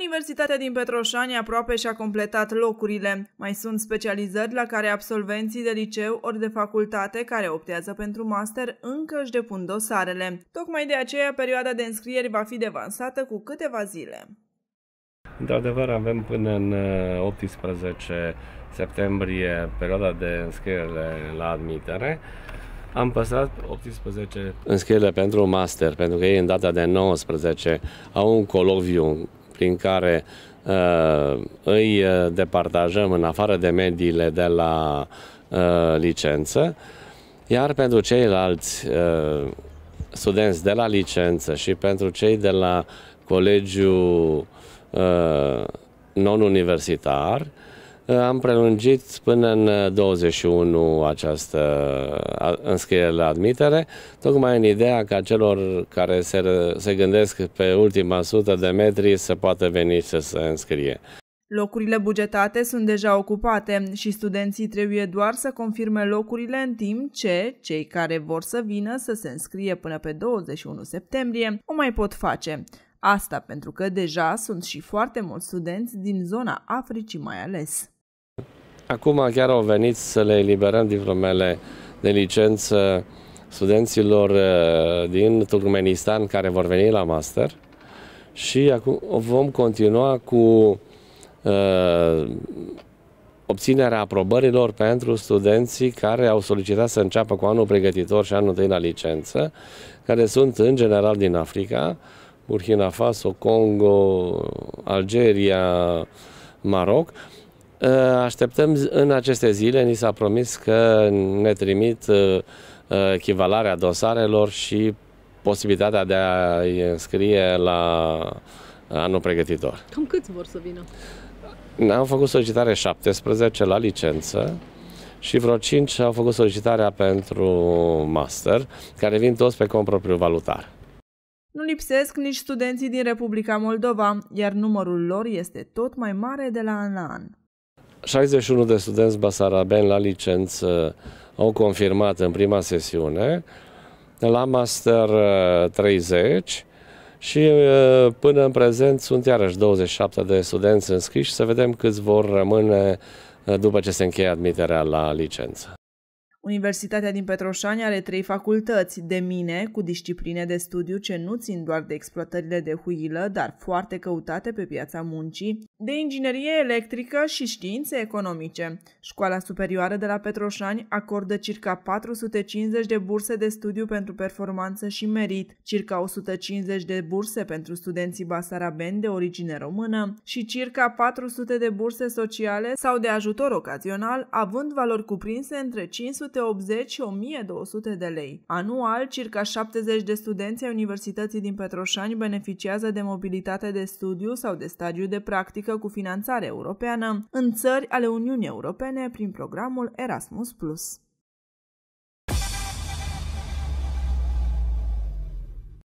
Universitatea din Petroșani aproape și-a completat locurile. Mai sunt specializări la care absolvenții de liceu ori de facultate care optează pentru master încă își depun dosarele. Tocmai de aceea perioada de înscrieri va fi devansată cu câteva zile. Într-adevăr, avem până în 18 uh, septembrie perioada de înscriere la admitere. Am păsat 18 înscrierile pentru master, pentru că ei în data de 19 au un coloviu prin care uh, îi uh, departajăm în afară de mediile de la uh, licență, iar pentru ceilalți uh, studenți de la licență și pentru cei de la colegiu uh, non-universitar, uh, am prelungit până în 21 această înscriere la admitere, tocmai în ideea ca celor care se, se gândesc pe ultima sută de metri să poată veni să se înscrie. Locurile bugetate sunt deja ocupate și studenții trebuie doar să confirme locurile în timp ce cei care vor să vină să se înscrie până pe 21 septembrie o mai pot face. Asta pentru că deja sunt și foarte mulți studenți din zona Africii mai ales. Acum chiar au venit să le eliberăm diplomele de licență studenților uh, din Turkmenistan care vor veni la master și acum vom continua cu uh, obținerea aprobărilor pentru studenții care au solicitat să înceapă cu anul pregătitor și anul de la licență, care sunt în general din Africa, Burkina Faso, Congo, Algeria, Maroc, Eh, așteptăm în aceste zile, ni s-a promis că ne trimit eh, eh, echivalarea dosarelor și posibilitatea de a înscrie la anul pregătitor. Cam câți vor să vină? Am făcut solicitare 17 la licență și vreo 5 au făcut solicitarea pentru master, care vin toți pe cont propriu valutar. Nu lipsesc nici studenții din Republica Moldova, iar numărul lor este tot mai mare de la an la an. 61 de studenți basarabeni la licență au confirmat în prima sesiune, la master 30 uh, și uh, până în prezent sunt iarăși 27 de studenți înscriși, să vedem câți vor rămâne uh, după ce se încheie admiterea la licență. Universitatea din Petroșani are trei facultăți, de mine, cu discipline de studiu ce nu țin doar de exploatările de huilă, dar foarte căutate pe piața muncii, de inginerie electrică și științe economice. Școala Superioară de la Petroșani acordă circa 450 de burse de studiu pentru performanță și merit, circa 150 de burse pentru studenții basarabeni de origine română și circa 400 de burse sociale sau de ajutor ocazional, având valori cuprinse între 500 980 și 1200 de lei. Anual, circa 70 de studenți ai Universității din Petroșani beneficiază de mobilitate de studiu sau de stagiu de practică cu finanțare europeană în țări ale Uniunii Europene prin programul Erasmus+.